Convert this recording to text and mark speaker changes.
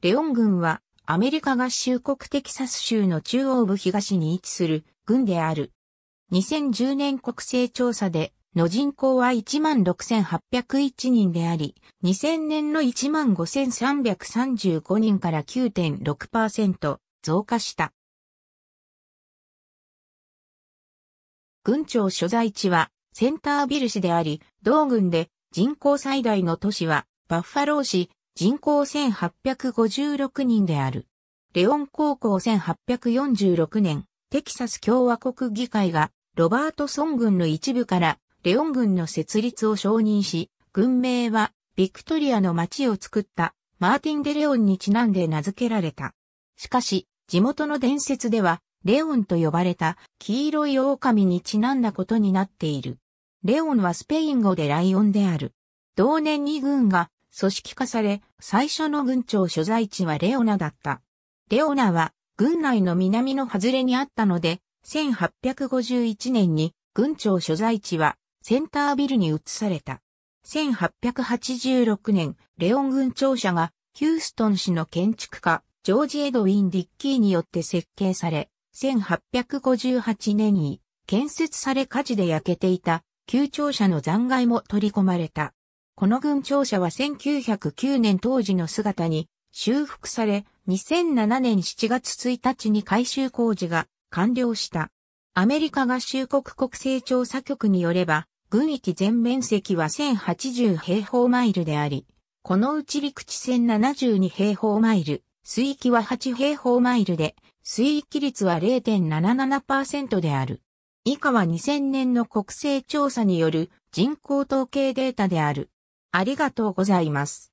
Speaker 1: レオン軍はアメリ
Speaker 2: カ合衆国テキサス州の中央部東に位置する軍である。2010年国勢調査での人口は16,801人であり、2000年の15,335人から9.6%
Speaker 1: 増加した。
Speaker 2: 軍庁所在地はセンタービル市であり、同軍で人口最大の都市はバッファロー市、人口1856人である。レオン高校1846年、テキサス共和国議会がロバートソン軍の一部からレオン軍の設立を承認し、軍名はビクトリアの町を作ったマーティン・デ・レオンにちなんで名付けられた。しかし、地元の伝説では、レオンと呼ばれた黄色い狼にちなんだことになっている。レオンはスペイン語でライオンである。同年に軍が組織化され、最初の軍庁所在地はレオナだった。レオナは、軍内の南の外れにあったので、1851年に軍庁所在地はセンタービルに移された。1886年、レオン軍庁舎がヒューストン市の建築家、ジョージ・エドウィン・ディッキーによって設計され、1858年に建設され火事で焼けていた旧庁舎の残骸も取り込まれた。この軍庁舎は1909年当時の姿に修復され、2007年7月1日に改修工事が完了した。アメリカ合衆国国勢調査局によれば、軍域全面積は1080平方マイルであり、このうち陸地線72平方マイル、水域は8平方マイルで、水域率は0.77%である。以下は2000年の国勢調査による人口統計データである。あり
Speaker 1: がとうございます。